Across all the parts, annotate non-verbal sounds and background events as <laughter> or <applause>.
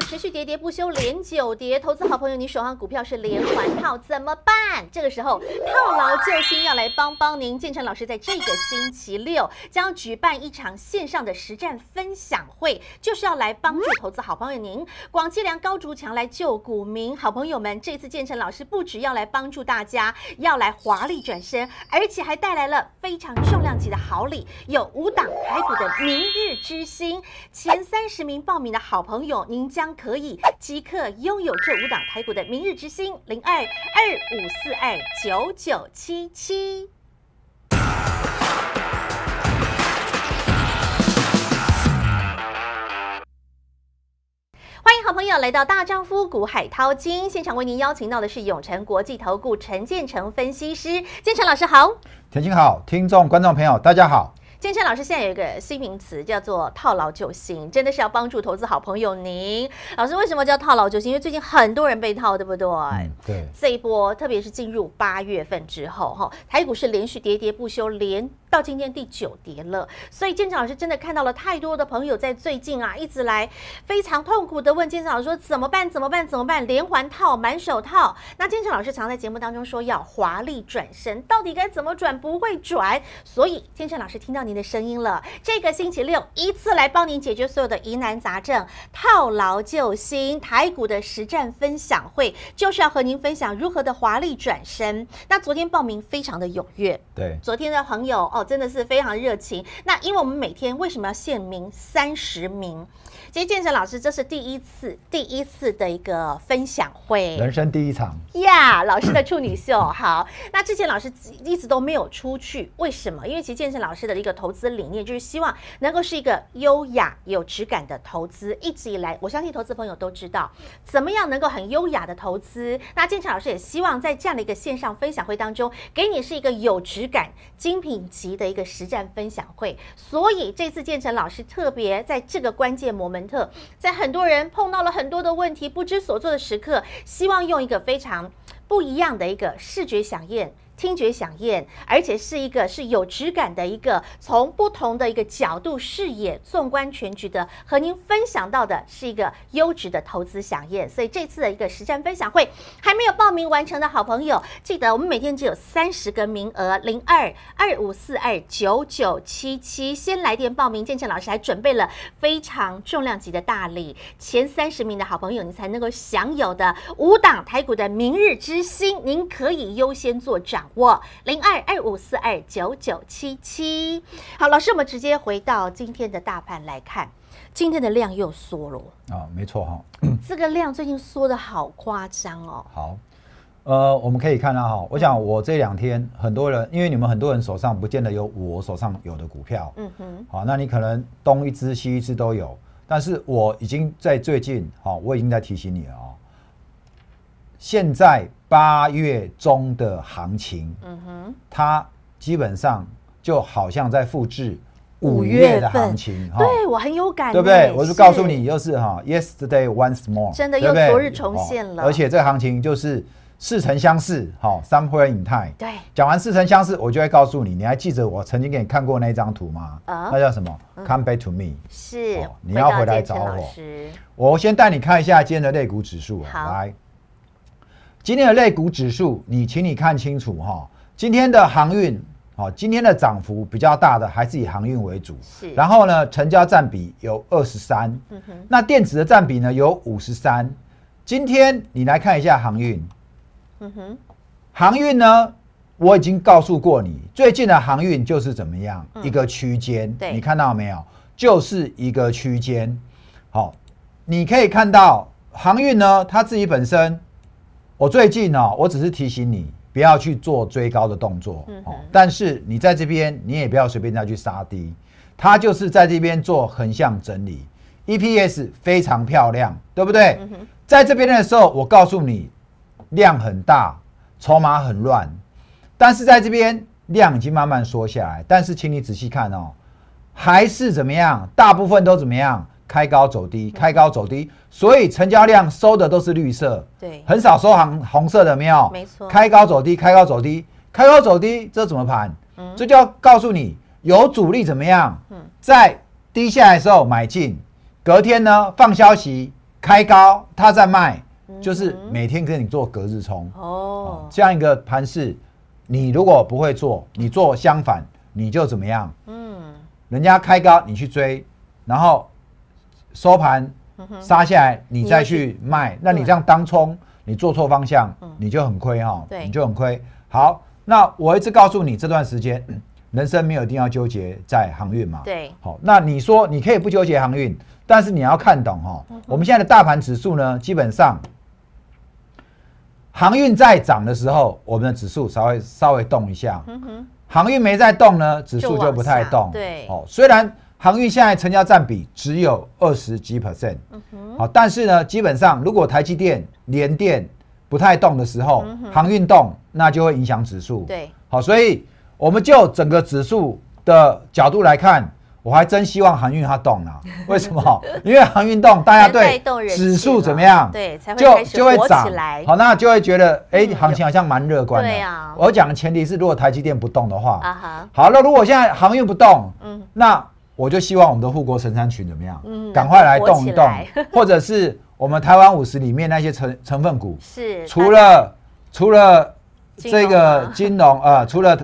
持续喋喋不休，连九跌。投资好朋友，你手上股票是连环套，怎么办？这个时候，套牢救星要来帮帮您。建成老师在这个星期六将举办一场线上的实战分享会，就是要来帮助投资好朋友。您广积粮，高筑墙，来救股民。好朋友们，这次建成老师不止要来帮助大家，要来华丽转身，而且还带来了非常重量级的好礼，有五档台股的明日之星。前三十名报名的好朋友，您将。可以即刻拥有这五档台股的明日之星零二二五四二九九七七。欢迎好朋友来到大丈夫古海涛金现场，为您邀请到的是永诚国际投顾陈建成分析师，建成老师好，田青好，听众观众朋友大家好。健身老师现在有一个新名词，叫做“套牢救星”，真的是要帮助投资好朋友。您老师为什么叫“套牢救星”？因为最近很多人被套，对不对？对。这一波，特别是进入八月份之后，哈，台股是连续跌跌不休，连。到今天第九碟了，所以建成老师真的看到了太多的朋友在最近啊，一直来非常痛苦的问建成老师说怎么办？怎么办？怎么办？连环套满手套。那建成老师常在节目当中说要华丽转身，到底该怎么转？不会转。所以建成老师听到您的声音了，这个星期六一次来帮您解决所有的疑难杂症，套牢救星台股的实战分享会，就是要和您分享如何的华丽转身。那昨天报名非常的踊跃，对，昨天的朋友。真的是非常热情。那因为我们每天为什么要限名三十名？其实建成老师这是第一次，第一次的一个分享会，人生第一场呀，老师的处女秀。<laughs> 好，那之前老师一直都没有出去，为什么？因为其实建成老师的一个投资理念就是希望能够是一个优雅有质感的投资。一直以来，我相信投资朋友都知道怎么样能够很优雅的投资。那建成老师也希望在这样的一个线上分享会当中，给你是一个有质感、精品级。的一个实战分享会，所以这次建成老师特别在这个关键摩门特，在很多人碰到了很多的问题、不知所措的时刻，希望用一个非常不一样的一个视觉响应。听觉享宴，而且是一个是有质感的一个，从不同的一个角度视野纵观全局的，和您分享到的是一个优质的投资享宴。所以这次的一个实战分享会，还没有报名完成的好朋友，记得我们每天只有三十个名额，零二二五四二九九七七，先来电报名。建倩老师还准备了非常重量级的大礼，前三十名的好朋友，你才能够享有的五档台股的明日之星，您可以优先做涨。我零二二五四二九九七七，好，老师，我们直接回到今天的大盘来看，今天的量又缩了啊，没错哈，<coughs> 这个量最近缩的好夸张哦。好，呃，我们可以看到哈，我想我这两天很多人，因为你们很多人手上不见得有我手上有的股票，嗯哼，好，那你可能东一只西一只都有，但是我已经在最近，好，我已经在提醒你了啊。现在八月中的行情，嗯哼，它基本上就好像在复制五月的行情，对我很有感对不对？我就告诉你，又是哈，Yesterday once more，真的又昨日重现了。而且这行情就是似曾相识，哈，三辉 m 泰。对，讲完似曾相识，我就会告诉你，你还记得我曾经给你看过那一张图吗？啊，那叫什么？Come back to me，是你要回来找我。我先带你看一下今天的肋股指数，来。今天的类股指数，你请你看清楚哈。今天的航运，好，今天的涨幅比较大的还是以航运为主。是。然后呢，成交占比有二十三。嗯哼。那电子的占比呢，有五十三。今天你来看一下航运。嗯哼。航运呢，我已经告诉过你，最近的航运就是怎么样一个区间。对。你看到没有？就是一个区间。好，你可以看到航运呢，它自己本身。我最近呢，我只是提醒你不要去做追高的动作。嗯但是你在这边，你也不要随便再去杀低。它就是在这边做横向整理，EPS 非常漂亮，对不对？嗯在这边的时候，我告诉你，量很大，筹码很乱。但是在这边量已经慢慢缩下来。但是，请你仔细看哦，还是怎么样？大部分都怎么样？开高走低，开高走低，所以成交量收的都是绿色，对，很少收行红色的，没有。没错，开高走低，开高走低，开高走低，这怎么盘？嗯，这就要告诉你，有主力怎么样？嗯，在低下来时候买进，隔天呢放消息开高，他在卖，就是每天跟你做隔日冲。哦，这样一个盘势，你如果不会做，你做相反，你就怎么样？嗯，人家开高你去追，然后。收盘杀下来，你再去卖，那你这样当冲，你做错方向，你就很亏哈，你就很亏。好，那我一直告诉你，这段时间 <clears throat> 人生没有一定要纠结在航运嘛。对。好，那你说你可以不纠结航运，但是你要看懂哈。我们现在的大盘指数呢，基本上航运在涨的时候，我们的指数稍微稍微动一下。嗯哼。航运没在动呢，指数就不太动。对。哦，虽然。航运现在成交占比只有二十几 percent，好，但是呢，基本上如果台积电、联电不太动的时候，航运动，那就会影响指数。对，好，所以我们就整个指数的角度来看，我还真希望航运它动啊。为什么？<laughs> 因为航运动，大家对指数怎么样？对，才会就始活好，那就会觉得，哎，行情好像蛮乐观的。对我讲的前提是，如果台积电不动的话，好，那如果现在航运不动，嗯，那。我就希望我们的护国神山群怎么样？嗯，赶快来动一动，<laughs> 或者是我们台湾五十里面那些成成分股，是除了除了这个金融，呃，除了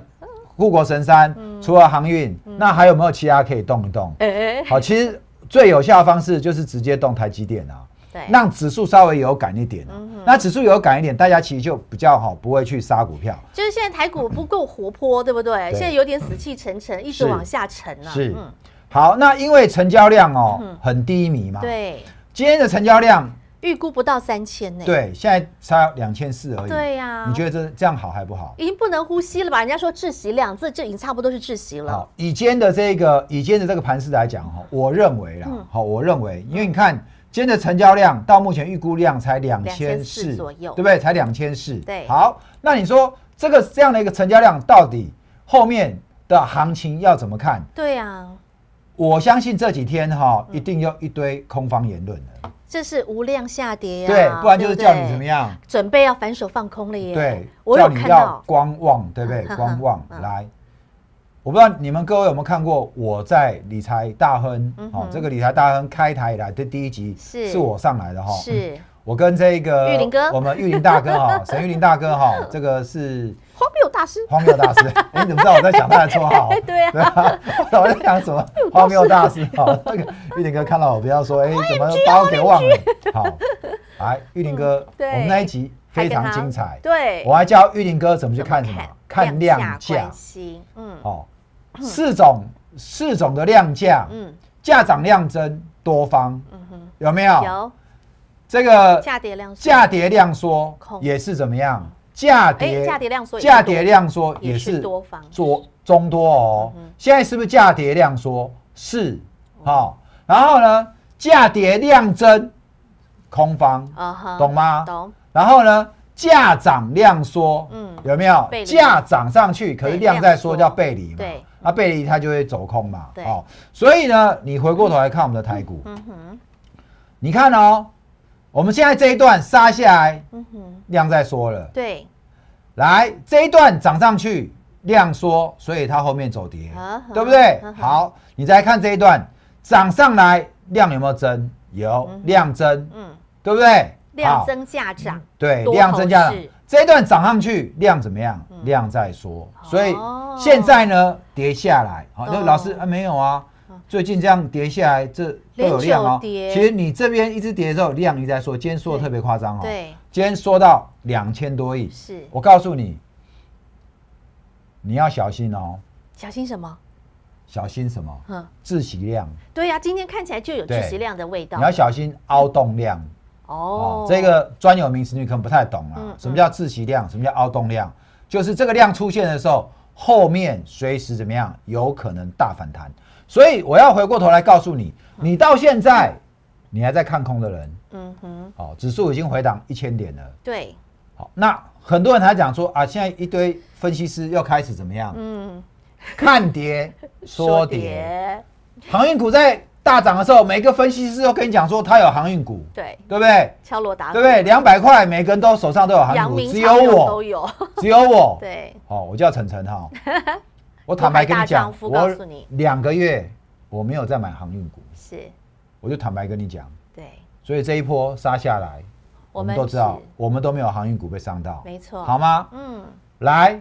护国神山，除了航运，那还有没有其他可以动一动？哎哎，好，其实最有效的方式就是直接动台积电啊，让指数稍微有感一点啊。那指数有感一点，大家其实就比较好，不会去杀股票。就是现在台股不够活泼，对不对？现在有点死气沉沉，一直往下沉了。是嗯。好，那因为成交量哦很低迷嘛。对，今天的成交量预估不到三千呢。对，现在差两千四而已。对呀。你觉得这这样好还不好？已经不能呼吸了吧？人家说窒息两字，这已经差不多是窒息了。好，以今天的这个以今天的这个盘势来讲哈，我认为啦，好，我认为，因为你看今天的成交量到目前预估量才两千四左右，对不对？才两千四。对。好，那你说这个这样的一个成交量，到底后面的行情要怎么看？对呀。我相信这几天哈，一定要一堆空方言论了。这是无量下跌呀，对，不然就是叫你怎么样，准备要反手放空了耶。对，叫你要观望，对不对？<laughs> 观望，来，我不知道你们各位有没有看过，我在理财大亨哈，这个理财大亨开台以来，的第一集是是我上来的哈，是我跟这个玉林哥，我们玉林大哥哈，<laughs> 沈玉林大哥哈，这个是。大师荒谬大师，哎，<laughs> 你怎么知道我在讲他的绰号？<laughs> 对啊，对啊，我在讲什么 <laughs> 荒谬大师？好，那个玉林哥看到我不要说，哎，怎么把我给忘了？好，来，玉林哥，我们那一集非常精彩，对，我还教玉林哥怎么去看什么，看量价，嗯，好，四种四种的量价，嗯，价涨量增多方，嗯哼，有没有？有，这个价跌量价跌量缩也是怎么样？价跌，价跌量缩；价跌量缩也是多方做中多哦。现在是不是价跌量缩是哦，然后呢，价跌量增空方，懂吗？懂。然后呢，价涨量缩，嗯，有没有价涨上去，可是量在缩，叫背离嘛？对。那背离它就会走空嘛？对。哦，所以呢，你回过头来看我们的台股，嗯哼，你看哦。我们现在这一段杀下来，量在缩了。对，来这一段涨上去，量缩，所以它后面走跌，对不对？好，你再看这一段涨上来，量有没有增？有量增，嗯，对不对？量增价涨，对，量增价涨。这一段涨上去，量怎么样？量在缩，所以现在呢，跌下来。好，那老师啊，没有啊。最近这样跌下来，这都有量哦。其实你这边一直跌的时候，量你在说，今天说的特别夸张哦。对，今天说到两千多亿。是，我告诉你，你要小心哦。小心什么？小心什么？嗯，自息量。对呀，今天看起来就有自息量的味道。你要小心凹洞量哦。这个专有名词你可能不太懂了、嗯。什么叫自息量？什么叫凹洞量？就是这个量出现的时候，后面随时怎么样，有可能大反弹。所以我要回过头来告诉你，你到现在你还在看空的人，嗯哼，好，指数已经回档一千点了，对，好，那很多人还讲说啊，现在一堆分析师又开始怎么样，嗯，看跌说跌，航运股在大涨的时候，每个分析师都跟你讲说它有航运股，对，对不对？敲锣打鼓，对不对？两百块，每个人都手上都有航运股，只有我，只有我，<laughs> 对，好，我叫陈晨哈。<laughs> 我坦白跟你讲，我两个月我没有再买航运股，是，我就坦白跟你讲，对，所以这一波杀下来，我们都知道，我们都没有航运股被伤到，没错，好吗？嗯，来，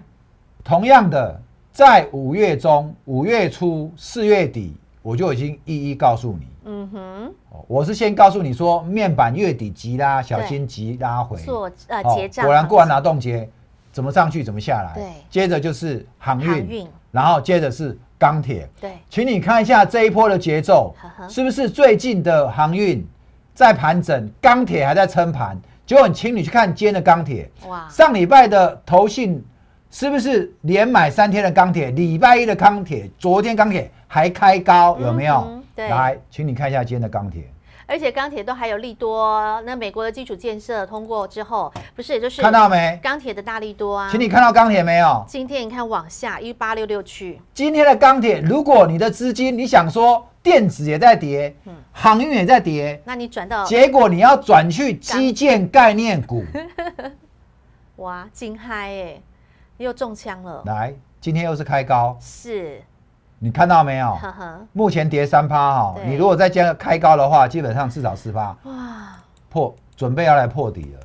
同样的，在五月中、五月初、四月底，我就已经一一告诉你，嗯哼，我是先告诉你说，面板月底急拉，小心急拉回，做呃结账，果然过完拿冻结，怎么上去怎么下来，对，接着就是航运。然后接着是钢铁，对，请你看一下这一波的节奏是不是最近的航运在盘整，钢铁还在撑盘，就请你去看今天的钢铁。哇，上礼拜的投信是不是连买三天的钢铁？礼拜一的钢铁，昨天钢铁还开高，有没有？对，来，请你看一下今天的钢铁。而且钢铁都还有利多，那美国的基础建设通过之后，不是也就是看到没钢铁的大力多啊？请你看到钢铁没有？今天你看往下一八六六去。今天的钢铁，如果你的资金你想说电子也在跌，航运也在跌，那你转到结果你要转去基建概念股，<laughs> 哇，惊嗨哎，又中枪了！来，今天又是开高是。你看到没有？目前跌三趴哈，你如果再加开高的话，基本上至少四趴。哇，破，准备要来破底了。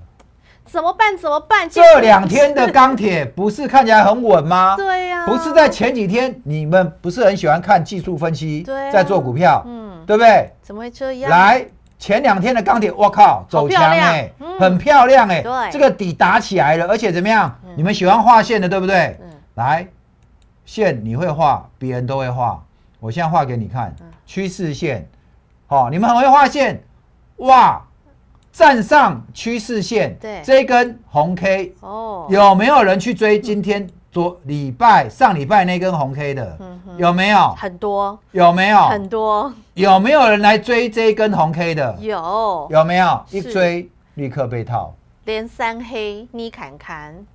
怎么办？怎么办？这两天的钢铁不是看起来很稳吗？<laughs> 对呀，不是在前几天你们不是很喜欢看技术分析？对，在做股票，嗯，对不对？怎么会这样？来，前两天的钢铁，我靠，走强哎，很漂亮哎，对，这个底打起来了，而且怎么样？你们喜欢画线的，对不对？嗯，来。线你会画，别人都会画。我现在画给你看趋势线，哦，你们很会画线，哇！站上趋势线，对，这根红 K，哦，有没有人去追今天昨礼拜上礼拜那根红 K 的？有没有？很多。有没有？很多。有没有人来追这根红 K 的？有。有没有一追立刻被套？连三黑，你看看。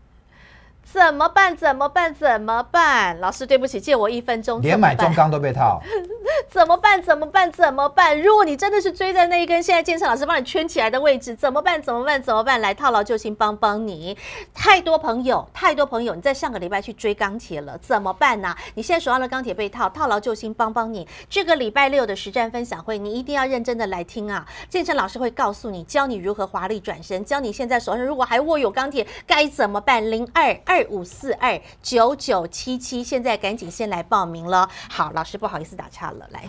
怎么办？怎么办？怎么办？老师，对不起，借我一分钟。连买中钢都被套。<laughs> 怎么办？怎么办？怎么办？如果你真的是追在那一根，现在建成老师帮你圈起来的位置，怎么办？怎么办？怎么办？来套牢救星，帮帮你。太多朋友，太多朋友，你在上个礼拜去追钢铁了，怎么办呢？你现在手上的钢铁被套，套牢救星，帮帮你。这个礼拜六的实战分享会，你一定要认真的来听啊！建成老师会告诉你，教你如何华丽转身，教你现在手上如果还握有钢铁，该怎么办？零二二。五四二九九七七，现在赶紧先来报名了。好，老师不好意思打岔了。来，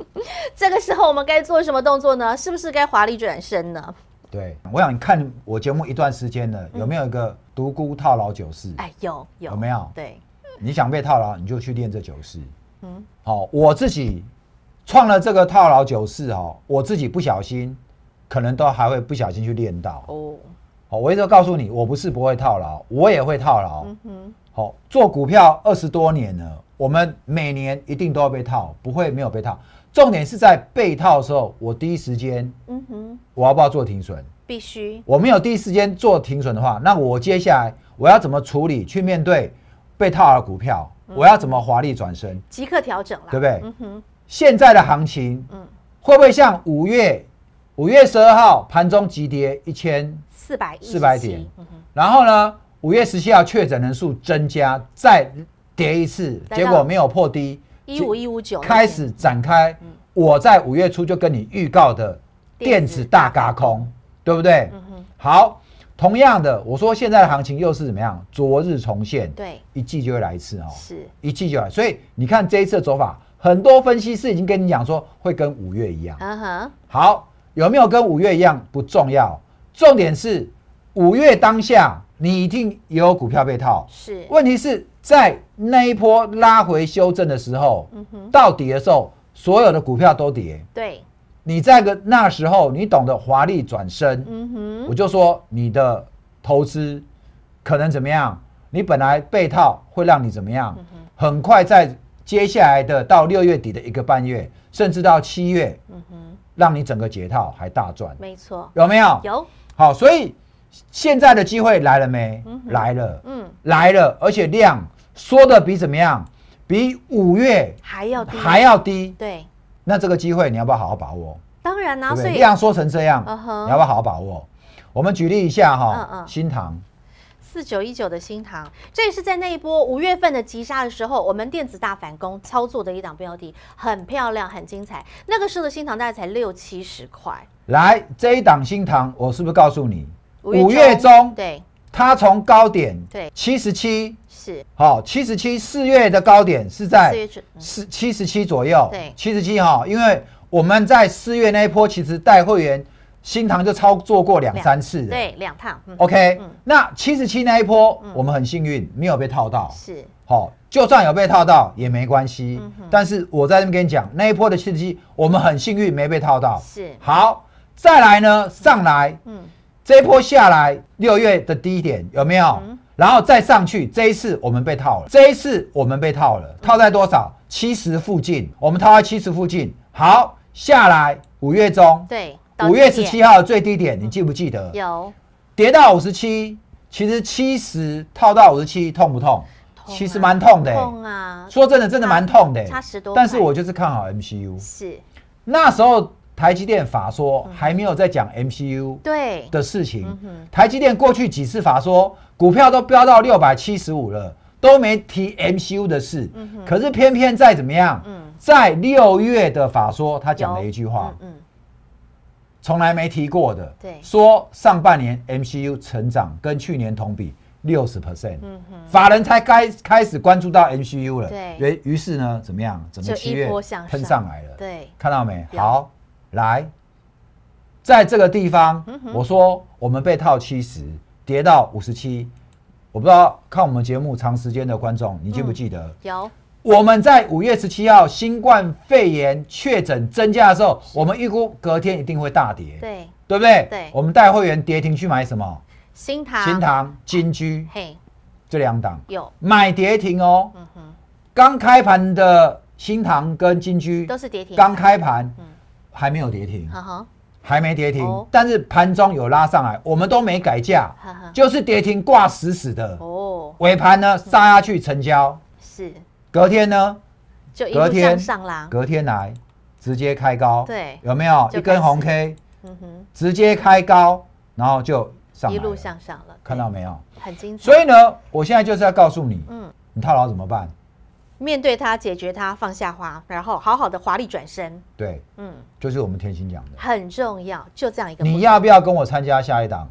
<laughs> 这个时候我们该做什么动作呢？是不是该华丽转身呢？对，我想看我节目一段时间了，有没有一个独孤套牢九式？哎，有有。有没有？对，你想被套牢，你就去练这九式。嗯，好，我自己创了这个套牢九式哦，我自己不小心，可能都还会不小心去练到哦。好，我一直告诉你，我不是不会套牢，我也会套牢。嗯哼，好，做股票二十多年了，我们每年一定都要被套，不会没有被套。重点是在被套的时候，我第一时间，嗯哼，我要不要做停损？必须。我没有第一时间做停损的话，那我接下来我要怎么处理去面对被套的股票？我要怎么华丽转身？即刻调整了，对不对？嗯哼。现在的行情，嗯，会不会像五月五月十二号盘中急跌一千？四百四百点，然后呢？五月十七号确诊人数增加，再跌一次，结果没有破低，一五一五九开始展开。我在五月初就跟你预告的电子大嘎空，对不对？好，同样的，我说现在的行情又是怎么样？昨日重现，对，一季就会来一次哦，是一季就来。所以你看这一次走法，很多分析师已经跟你讲说会跟五月一样。嗯哼，好，有没有跟五月一样不重要？重点是，五月当下你一定也有股票被套，是问题是在那一波拉回修正的时候，嗯到底的时候所有的股票都跌，对，你在个那时候你懂得华丽转身，嗯哼，我就说你的投资可能怎么样？你本来被套会让你怎么样？很快在接下来的到六月底的一个半月，甚至到七月，嗯哼，让你整个解套还大赚，没错，有没有？有。好，所以现在的机会来了没？来了，嗯，来了，而且量缩的比怎么样？比五月还要还要低，对。那这个机会你要不要好好把握？当然啦，所以量缩成这样，你要不要好好把握？我们举例一下哈，新塘。四九一九的新塘，这也是在那一波五月份的急杀的时候，我们电子大反攻操作的一档标的，很漂亮，很精彩。那个时候的新塘大概才六七十块。来，这一档新塘，我是不是告诉你，五月中，对，它从高点对七十七是好，七十七四月的高点是在四七十七左右，对，七十七哈，因为我们在四月那一波其实带会员。新塘就操作过两三次，对，两趟。OK，那七十七那一波，我们很幸运没有被套到。是，好，就算有被套到也没关系。但是我在这边跟你讲，那一波的七十七，我们很幸运没被套到。是，好，再来呢，上来，嗯，这一波下来六月的低点有没有？然后再上去，这一次我们被套了。这一次我们被套了，套在多少？七十附近，我们套在七十附近。好，下来五月中，对。五月十七号的最低点，你记不记得？有跌到五十七，其实七十套到五十七痛不痛？痛，其实蛮痛的。痛啊！说真的，真的蛮痛的，差十多。但是我就是看好 MCU。是那时候台积电法说还没有在讲 MCU 对的事情。台积电过去几次法说股票都飙到六百七十五了，都没提 MCU 的事。嗯，可是偏偏在怎么样？嗯，在六月的法说，他讲了一句话。嗯。从来没提过的，对，说上半年 M C U 成长跟去年同比六十 percent，法人才开开始关注到 M C U 了，对，于于是呢，怎么样，怎个七月喷上来了，对，看到没？好，来，在这个地方，我说我们被套七十，跌到五十七，我不知道看我们节目长时间的观众，你记不记得？有。我们在五月十七号新冠肺炎确诊增加的时候，我们预估隔天一定会大跌，对对不对？对，我们带会员跌停去买什么？新塘、新塘、金居，嘿，这两档有买跌停哦。嗯哼，刚开盘的新塘跟金居都是跌停，刚开盘还没有跌停，还没跌停，但是盘中有拉上来，我们都没改价，就是跌停挂死死的。哦，尾盘呢杀下去成交是。隔天呢，就一天上啦。隔天来，直接开高，对，有没有一根红 K？嗯哼，直接开高，然后就上一路向上了。看到没有？很精彩。所以呢，我现在就是要告诉你，嗯，你套牢怎么办？面对它，解决它，放下花，然后好好的华丽转身。对，嗯，就是我们天心讲的很重要。就这样一个，你要不要跟我参加下一档？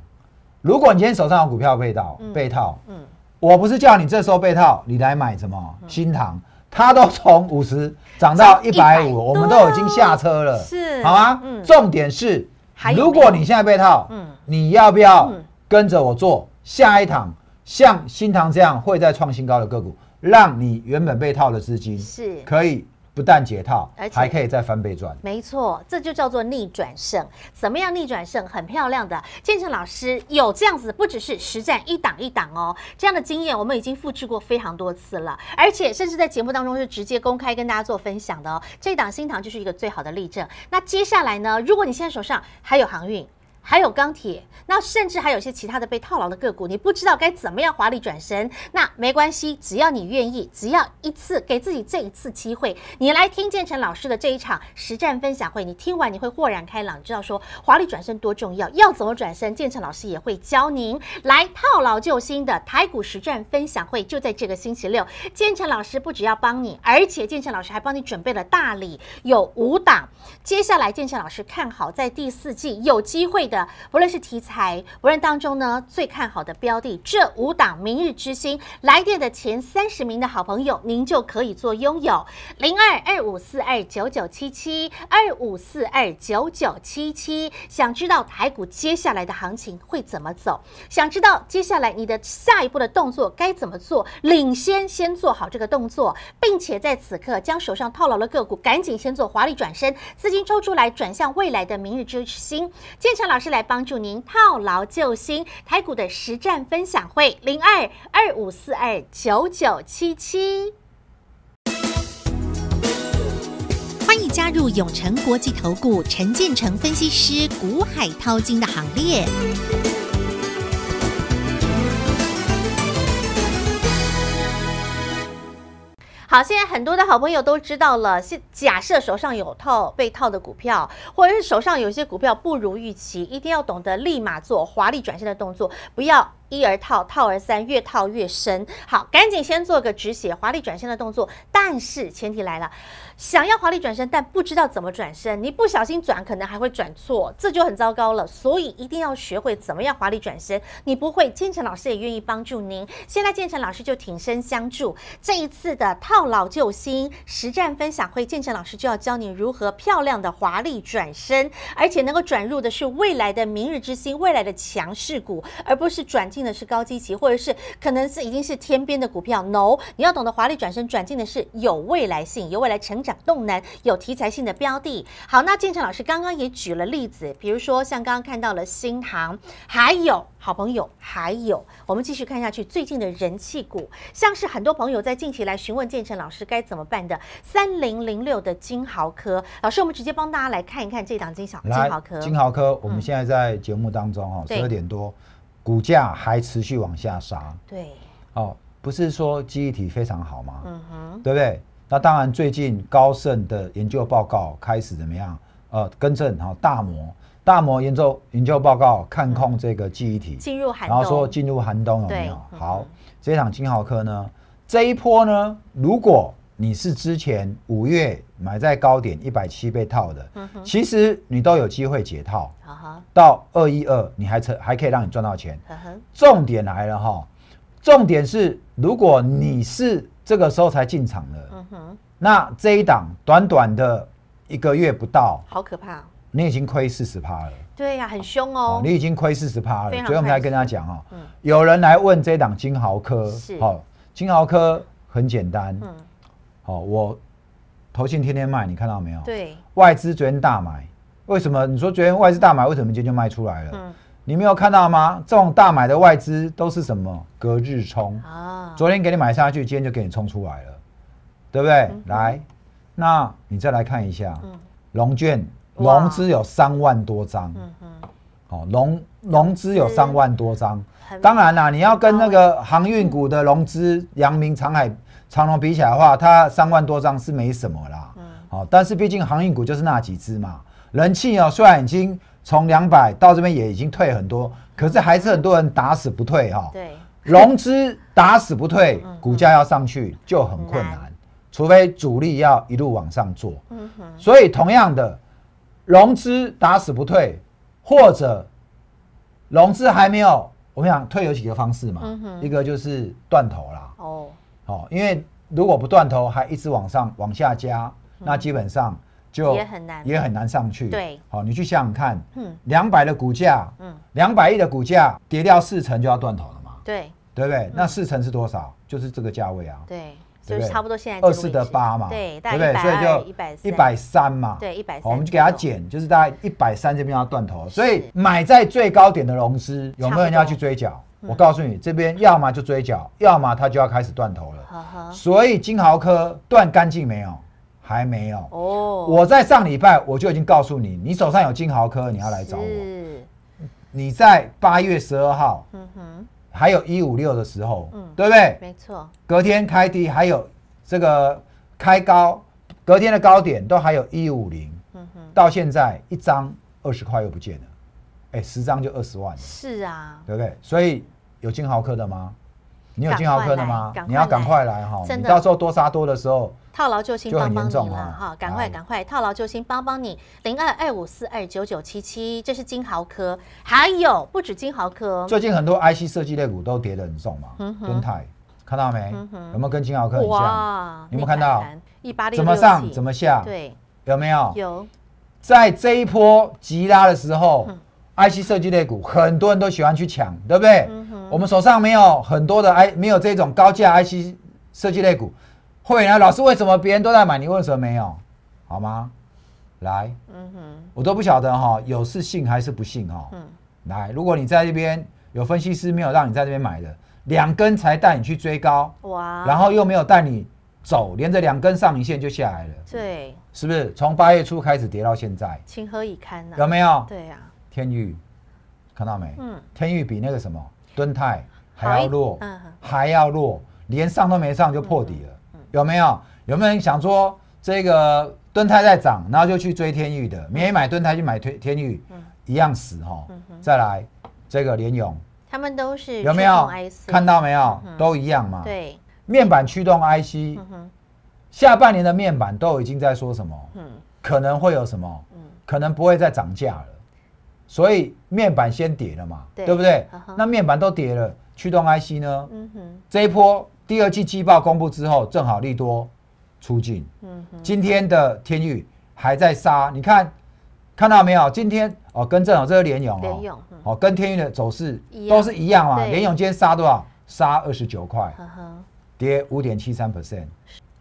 如果你今天手上有股票被套，被套，嗯。我不是叫你这时候被套，你来买什么新塘？它都从五十涨到一百五，我们都已经下车了，是好吗？重点是，如果你现在被套，你要不要跟着我做下一趟？像新塘这样会再创新高的个股，让你原本被套的资金是可以。不但解套，而且还可以再翻倍赚。没错，这就叫做逆转胜。怎么样逆转胜？很漂亮的建成老师有这样子，不只是实战一档一档哦，这样的经验我们已经复制过非常多次了，而且甚至在节目当中是直接公开跟大家做分享的哦。这档新塘就是一个最好的例证。那接下来呢？如果你现在手上还有航运？还有钢铁，那甚至还有一些其他的被套牢的个股，你不知道该怎么样华丽转身。那没关系，只要你愿意，只要一次给自己这一次机会，你来听建成老师的这一场实战分享会，你听完你会豁然开朗，知道说华丽转身多重要，要怎么转身，建成老师也会教您。来套牢救星的台股实战分享会就在这个星期六，建成老师不只要帮你，而且建成老师还帮你准备了大礼，有五档。接下来，建成老师看好在第四季有机会的。不论是题材，无论当中呢最看好的标的，这五档明日之星来电的前三十名的好朋友，您就可以做拥有零二二五四二九九七七二五四二九九七七。想知道台股接下来的行情会怎么走？想知道接下来你的下一步的动作该怎么做？领先先做好这个动作，并且在此刻将手上套牢的个股，赶紧先做华丽转身，资金抽出来转向未来的明日之星。建强老师。是来帮助您套牢救星台股的实战分享会，零二二五四二九九七七，欢迎加入永诚国际投顾陈建成分析师古海涛金的行列。好，现在很多的好朋友都知道了。现假设手上有套被套的股票，或者是手上有些股票不如预期，一定要懂得立马做华丽转身的动作，不要。一而套，套而三，越套越深。好，赶紧先做个止血华丽转身的动作。但是前提来了，想要华丽转身，但不知道怎么转身，你不小心转，可能还会转错，这就很糟糕了。所以一定要学会怎么样华丽转身。你不会，建成老师也愿意帮助您。现在建成老师就挺身相助，这一次的套牢救星实战分享会，建成老师就要教你如何漂亮的华丽转身，而且能够转入的是未来的明日之星，未来的强势股，而不是转。进的是高基期，或者是可能是已经是天边的股票，no，你要懂得华丽转身，转进的是有未来性、有未来成长动能、有题材性的标的。好，那建成老师刚刚也举了例子，比如说像刚刚看到了新航，还有好朋友，还有我们继续看下去最近的人气股，像是很多朋友在近期来询问建成老师该怎么办的三零零六的金豪科，老师我们直接帮大家来看一看这档金小金豪科，金豪科，我们现在在节目当中哈，十二点多。股价还持续往下杀，对，哦，不是说记忆体非常好吗？嗯哼，对不对？那当然，最近高盛的研究报告开始怎么样？呃，更正，哈、大摩、大摩研究研究报告看空这个记忆体，进入寒然后说进入寒冬有没有？好，这一场金豪科呢，这一波呢，如果。你是之前五月买在高点一百七被套的，其实你都有机会解套，到二一二你还可还可以让你赚到钱。重点来了哈，重点是如果你是这个时候才进场的，那这一档短短的一个月不到，好可怕！你已经亏四十趴了，对呀，很凶哦，你已经亏四十趴了。所以我们来跟大家讲哦，有人来问这档金豪科，好，金豪科很简单。好，我投信天天卖，你看到没有？对。外资昨天大买，为什么？你说昨天外资大买，为什么今天就卖出来了？嗯。你没有看到吗？这种大买的外资都是什么？隔日冲。啊。昨天给你买下去，今天就给你冲出来了，对不对？来，那你再来看一下，龙券融资有三万多张。嗯嗯。好，融融资有三万多张，当然啦，你要跟那个航运股的融资，阳明、长海。长隆比起来的话，它三万多张是没什么啦。嗯。好，但是毕竟航运股就是那几只嘛，人气啊，虽然已经从两百到这边也已经退很多，可是还是很多人打死不退哈。对。融资打死不退，<laughs> 股价要上去就很困难，除非主力要一路往上做。嗯哼。所以同样的，融资打死不退，或者融资还没有，我们想退有几个方式嘛？嗯一个就是断头啦。哦。好，因为如果不断头，还一直往上往下加，那基本上就也很难，也很难上去。对，好，你去想想看，嗯，两百的股价，嗯，两百亿的股价跌掉四成就要断头了嘛？对，对不对？那四成是多少？就是这个价位啊。对，就是差不多现在二四得八嘛。对，对不对？所以就一百三嘛。对，一百。好，我们就给它减，就是大概一百三这边要断头。所以买在最高点的融资，有没有人要去追缴？我告诉你，这边要么就追缴，要么他就要开始断头了。所以金豪科断干净没有？还没有。哦，我在上礼拜我就已经告诉你，你手上有金豪科，你要来找我。你在八月十二号，嗯哼，还有一五六的时候，嗯，对不对？没错。隔天开低，还有这个开高，隔天的高点都还有一五零。嗯哼，到现在一张二十块又不见了，哎，十张就二十万了。是啊，对不对？所以。有金豪科的吗？你有金豪科的吗？你要赶快来哈！你到时候多杀多的时候，套牢救星就很你重了哈！赶快赶快，套牢救星帮帮你，零二二五四二九九七七，这是金豪科，还有不止金豪科。最近很多 IC 设计类股都跌得很重嘛，跟台看到没？有没有跟金豪科很像？有没有看到？一八怎么上怎么下？对，有没有？有。在这一波急拉的时候，IC 设计类股很多人都喜欢去抢，对不对？我们手上没有很多的 I，没有这种高价 IC 设计类股。慧啊，老师，为什么别人都在买，你为什么没有？好吗？来，嗯哼，我都不晓得哈，有是幸还是不幸哈。嗯。来，如果你在这边有分析师没有让你在这边买的，两根才带你去追高，哇，然后又没有带你走，连着两根上影线就下来了。对。是不是从八月初开始跌到现在？情何以堪呢？有没有？对呀，天域，看到没？嗯。天域比那个什么？蹲泰还要落，还要落，连上都没上就破底了，有没有？有没有人想说这个墩泰在涨，然后就去追天域的，没买墩泰去买追天域，一样死哈。再来这个联勇他们都是有没有看到没有？都一样嘛？对，面板驱动 IC，下半年的面板都已经在说什么？嗯，可能会有什么？嗯，可能不会再涨价了。所以面板先跌了嘛，对不对？那面板都跌了，驱动 IC 呢？这一波第二季季报公布之后，正好利多出尽。今天的天宇还在杀，你看看到没有？今天哦，跟正好这个联勇联哦，跟天宇的走势都是一样嘛。联勇今天杀多少？杀二十九块，跌五点七三 percent。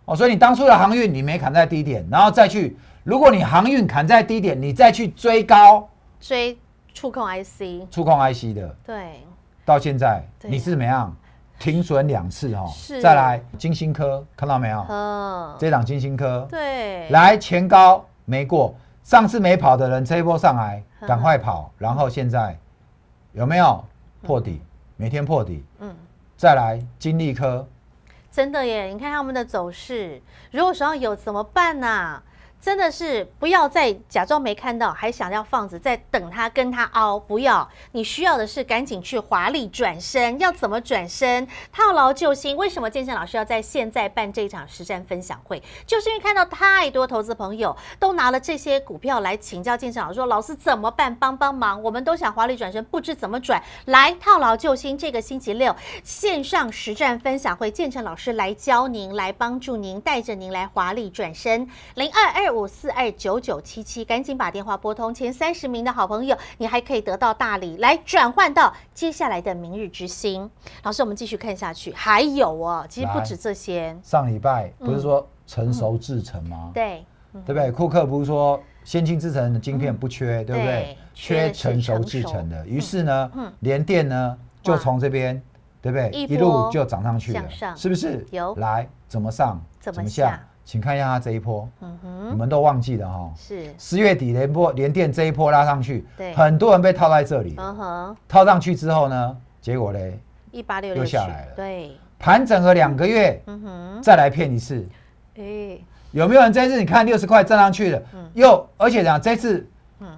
哦，所以你当初的航运你没砍在低点，然后再去，如果你航运砍在低点，你再去追高。追触控 IC，触控 IC 的，对，到现在你是怎么样？停损两次哈，再来金星科，看到没有？嗯，这档金星科，对，来前高没过，上次没跑的人这一波上来，赶快跑，然后现在有没有破底？每天破底，嗯，再来金利科，真的耶！你看他们的走势，如果手上有怎么办呢？真的是不要再假装没看到，还想要放着在等他跟他熬，不要！你需要的是赶紧去华丽转身，要怎么转身？套牢救星？为什么建盛老师要在现在办这场实战分享会？就是因为看到太多投资朋友都拿了这些股票来请教建盛老师，说老师怎么办？帮帮忙！我们都想华丽转身，不知怎么转。来套牢救星，这个星期六线上实战分享会，建成老师来教您，来帮助您，带着您来华丽转身。零二二。五四二九九七七，赶紧把电话拨通！前三十名的好朋友，你还可以得到大礼，来转换到接下来的明日之星。老师，我们继续看下去，还有哦，其实不止这些。上礼拜不是说成熟制成吗？对，对不对？库克不是说先进制成的晶片不缺，对不对？缺成熟制成的，于是呢，连电呢就从这边，对不对？一路就涨上去了，是不是？有来怎么上？怎么下？请看一下它这一波，嗯哼，你们都忘记了哈，是十月底连波连电这一波拉上去，对，很多人被套在这里，嗯哼，套上去之后呢，结果嘞，一八六又下来了，对，盘整了两个月，嗯哼，再来骗一次，哎，有没有人这次你看六十块站上去了，嗯，又而且讲这次，嗯，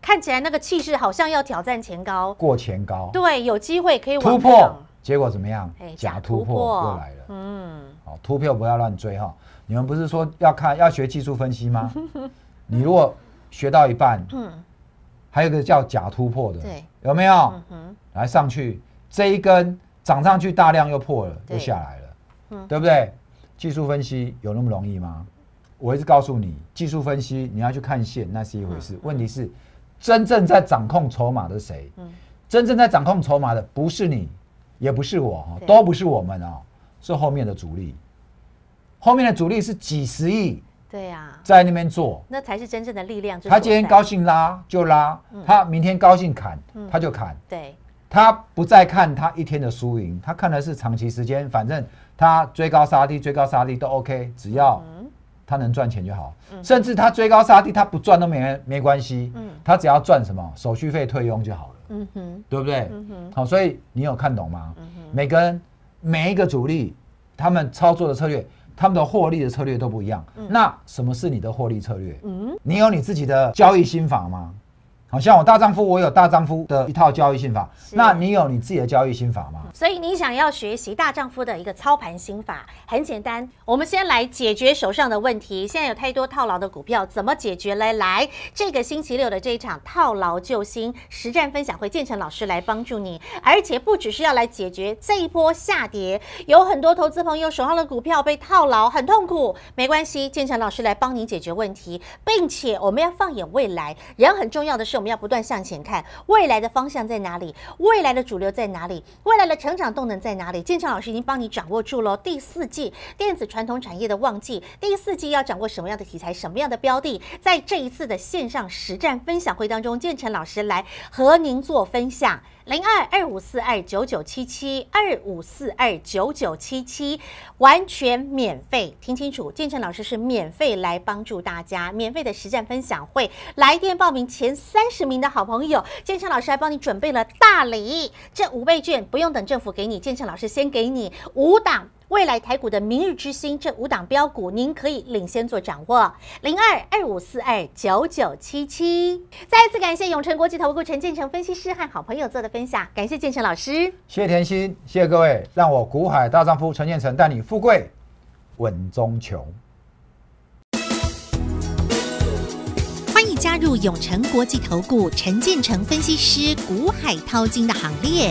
看起来那个气势好像要挑战前高，过前高，对，有机会可以突破，结果怎么样？假突破过来了，嗯，好，突破不要乱追哈。你们不是说要看要学技术分析吗？你如果学到一半，嗯，还有一个叫假突破的，对，有没有？来上去这一根涨上去大量又破了，又下来了，对不对？技术分析有那么容易吗？我一直告诉你，技术分析你要去看线，那是一回事。问题是，真正在掌控筹码的谁？嗯，真正在掌控筹码的不是你，也不是我都不是我们哦，是后面的主力。后面的主力是几十亿，对呀，在那边做，那才是真正的力量。他今天高兴拉就拉，他明天高兴砍他就砍。对，他不再看他一天的输赢，他看的是长期时间。反正他追高杀低，追高杀低都 OK，只要他能赚钱就好。甚至他追高杀低，他不赚都没没关系。嗯，他只要赚什么手续费退佣就好了。嗯哼，对不对？嗯哼，好，所以你有看懂吗？嗯每个人每一个主力他们操作的策略。他们的获利的策略都不一样，那什么是你的获利策略？嗯，你有你自己的交易心法吗？好像我大丈夫，我有大丈夫的一套交易心法。那你有你自己的交易心法吗？所以你想要学习大丈夫的一个操盘心法，很简单。我们先来解决手上的问题。现在有太多套牢的股票，怎么解决？来来，这个星期六的这一场套牢救星实战分享会，建成老师来帮助你。而且不只是要来解决这一波下跌，有很多投资朋友手上的股票被套牢，很痛苦。没关系，建成老师来帮你解决问题，并且我们要放眼未来。人很重要的是我们。我们要不断向前看，未来的方向在哪里？未来的主流在哪里？未来的成长动能在哪里？建成老师已经帮你掌握住了第四季电子传统产业的旺季。第四季要掌握什么样的题材？什么样的标的？在这一次的线上实战分享会当中，建成老师来和您做分享。零二二五四二九九七七二五四二九九七七，完全免费，听清楚，建成老师是免费来帮助大家，免费的实战分享会，来电报名前三十名的好朋友，建成老师还帮你准备了大礼，这五倍券不用等政府给你，建成老师先给你五档。未来台股的明日之星，这五档标股，您可以领先做掌握零二二五四二九九七七。再一次感谢永成国际投顾陈建成分析师和好朋友做的分享，感谢建成老师。谢甜心，谢谢各位，让我古海大丈夫陈建成带你富贵稳中求。欢迎加入永成国际投顾陈建成分析师古海淘金的行列。